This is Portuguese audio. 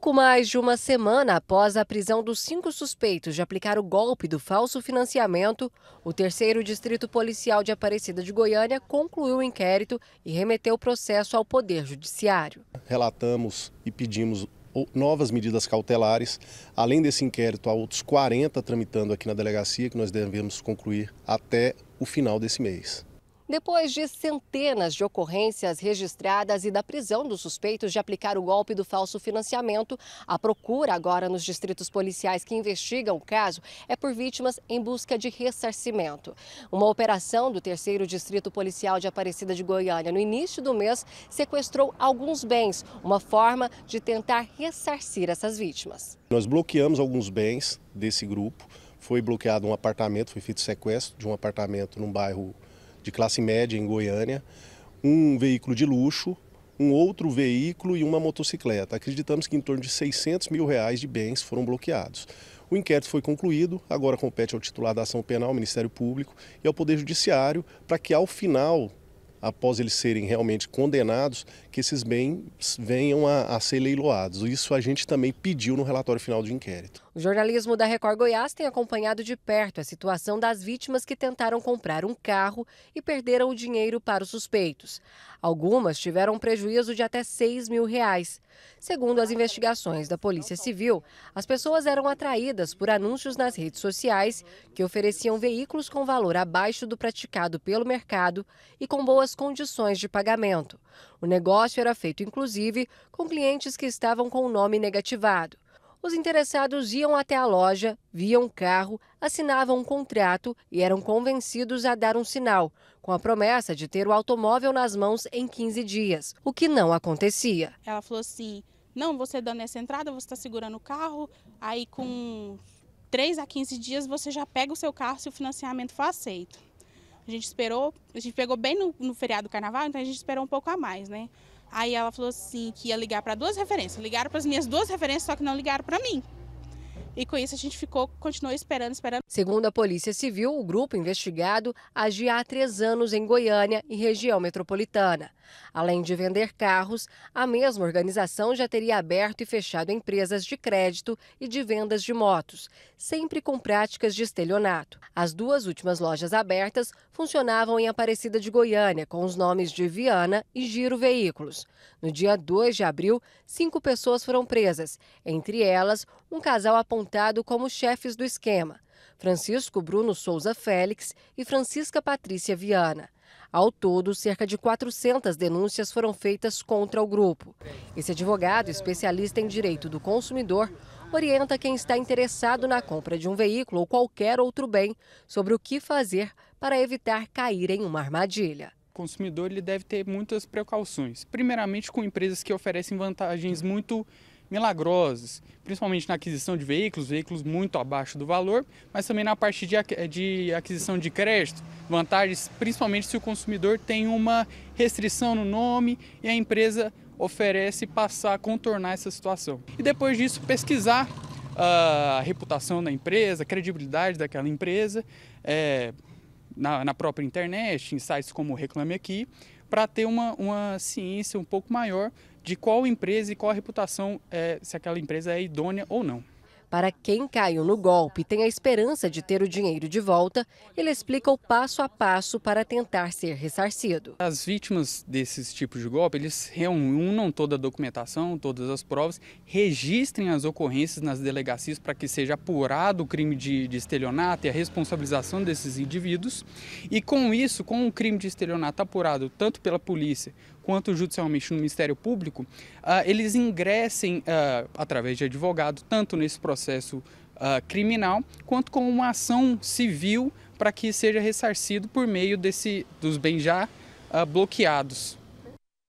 Pouco mais de uma semana após a prisão dos cinco suspeitos de aplicar o golpe do falso financiamento, o terceiro distrito policial de Aparecida de Goiânia concluiu o inquérito e remeteu o processo ao Poder Judiciário. Relatamos e pedimos novas medidas cautelares, além desse inquérito, há outros 40 tramitando aqui na delegacia que nós devemos concluir até o final desse mês. Depois de centenas de ocorrências registradas e da prisão dos suspeitos de aplicar o golpe do falso financiamento, a procura agora nos distritos policiais que investigam o caso é por vítimas em busca de ressarcimento. Uma operação do terceiro distrito policial de Aparecida de Goiânia no início do mês sequestrou alguns bens, uma forma de tentar ressarcir essas vítimas. Nós bloqueamos alguns bens desse grupo. Foi bloqueado um apartamento, foi feito sequestro de um apartamento num bairro de classe média em Goiânia, um veículo de luxo, um outro veículo e uma motocicleta. Acreditamos que em torno de 600 mil reais de bens foram bloqueados. O inquérito foi concluído, agora compete ao titular da ação penal, ao Ministério Público e ao Poder Judiciário, para que ao final após eles serem realmente condenados, que esses bens venham a, a, ser leiloados. Isso a gente também pediu no relatório final de inquérito. O jornalismo da Record Goiás tem acompanhado de perto a situação das vítimas que tentaram comprar um carro e perderam o dinheiro para os suspeitos. Algumas tiveram um prejuízo de até 6 mil reais. Segundo as investigações da Polícia Civil, as pessoas eram atraídas por anúncios nas redes sociais que ofereciam veículos com valor abaixo do praticado pelo mercado e com boas as condições de pagamento. O negócio era feito, inclusive, com clientes que estavam com o nome negativado. Os interessados iam até a loja, viam o carro, assinavam um contrato e eram convencidos a dar um sinal, com a promessa de ter o automóvel nas mãos em 15 dias, o que não acontecia. Ela falou assim: não, você dando essa entrada, você está segurando o carro, aí com 3 a 15 dias você já pega o seu carro se o financiamento for aceito. A gente esperou, a gente pegou bem no, no feriado do carnaval, então a gente esperou um pouco a mais, né? Aí ela falou assim que ia ligar para duas referências. Ligaram para as minhas duas referências, só que não ligaram para mim. E com isso a gente ficou, continuou esperando, esperando. Segundo a Polícia Civil, o grupo investigado agia há três anos em Goiânia e região metropolitana. Além de vender carros, a mesma organização já teria aberto e fechado empresas de crédito e de vendas de motos, sempre com práticas de estelionato. As duas últimas lojas abertas funcionavam em Aparecida de Goiânia, com os nomes de Viana e Giro Veículos. No dia 2 de abril, cinco pessoas foram presas, entre elas um casal apontado como chefes do esquema. Francisco Bruno Souza Félix e Francisca Patrícia Viana. Ao todo, cerca de 400 denúncias foram feitas contra o grupo. Esse advogado, especialista em direito do consumidor, orienta quem está interessado na compra de um veículo ou qualquer outro bem sobre o que fazer para evitar cair em uma armadilha. O consumidor ele deve ter muitas precauções, primeiramente com empresas que oferecem vantagens muito milagrosas, principalmente na aquisição de veículos, veículos muito abaixo do valor, mas também na parte de, de aquisição de crédito, vantagens principalmente se o consumidor tem uma restrição no nome e a empresa oferece passar a contornar essa situação. E depois disso, pesquisar ah, a reputação da empresa, a credibilidade daquela empresa, é, na, na, própria internet, em sites como Reclame Aqui, para ter uma, uma ciência um pouco maior de qual empresa e qual a reputação, é, se aquela empresa é idônea ou não. Para quem caiu no golpe e tem a esperança de ter o dinheiro de volta, ele explica o passo a passo para tentar ser ressarcido. As vítimas desses tipos de golpe, eles reúnam toda a documentação, todas as provas, registrem as ocorrências nas delegacias para que seja apurado o crime de, de estelionato e a responsabilização desses indivíduos. E com isso, com o crime de estelionato apurado tanto pela polícia quanto judicialmente no Ministério Público, uh, eles ingressem uh, através de advogado tanto nesse processo processo uh, criminal, quanto com uma ação civil para que seja ressarcido por meio desse, dos bens já uh, bloqueados.